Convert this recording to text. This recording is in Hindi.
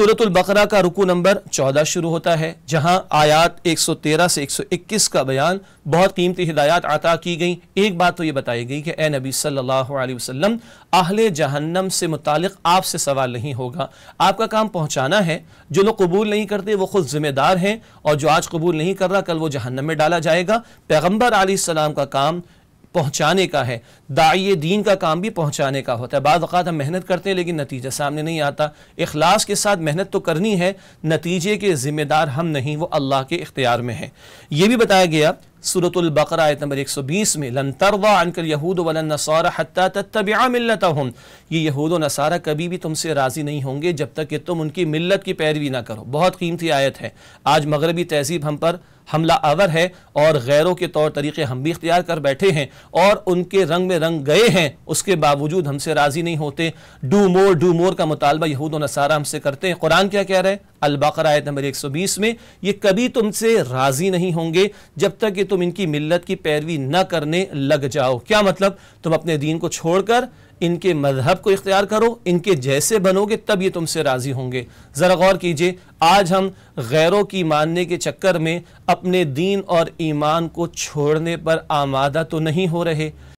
बकरा का रुकू नंबर 14 शुरू होता है जहां आयात 113 से 121 का बयान बहुत कीमती हिदायत आता की गई एक बात तो ये बताई गई कि ए नबी सल्लल्लाहु अलैहि वसल्लम आहले जहन्नम से मुतालिक आपसे सवाल नहीं होगा आपका काम पहुंचाना है जो लोग कबूल नहीं करते वो खुद ज़िम्मेदार हैं और जो आज कबूल नहीं कर रहा कल वो जहन्नम में डाला जाएगा पैगम्बर आलम का काम पहुंचाने का है दाई दीन का काम भी पहुंचाने का होता है बाद हम मेहनत करते हैं लेकिन नतीजा सामने नहीं आता अखलास के साथ मेहनत तो करनी है नतीजे के ज़िम्मेदार हम नहीं वो अल्लाह के इख्तियार में है ये भी बताया गया सूरतुल्बकर आयत नंबर 120 में लन तरवा अनकल यहूद वलन नसारा हत्ता तत्तबिया मिलत हम ये यहूद व नसारा कभी भी तुमसे राज़ी नहीं होंगे जब तक कि तुम उनकी मिल्लत की पैरवी ना करो बहुत कीमती आयत है आज मगरबी तहजीब हम पर हमला आवर है और गैरों के तौर तरीके हम भी इख्तियार कर बैठे हैं और उनके रंग में रंग गए हैं उसके बावजूद हमसे राज़ी नहीं होते डू मोर डू मोर का मुतालबा यहूद व नसारा हमसे करते हैं कुरान क्या कह रहे हैं अलबकर आयत नंबर 120 में ये कभी तुमसे राज़ी नहीं होंगे जब तक कि तुम इनकी मिलत की पैरवी न करने लग जाओ क्या मतलब तुम अपने दीन को छोड़कर इनके मजहब को इख्तियार करो इनके जैसे बनोगे तब ये तुमसे राज़ी होंगे ज़रा गौर कीजिए आज हम गैरों की मानने के चक्कर में अपने दीन और ईमान को छोड़ने पर आमादा तो नहीं हो रहे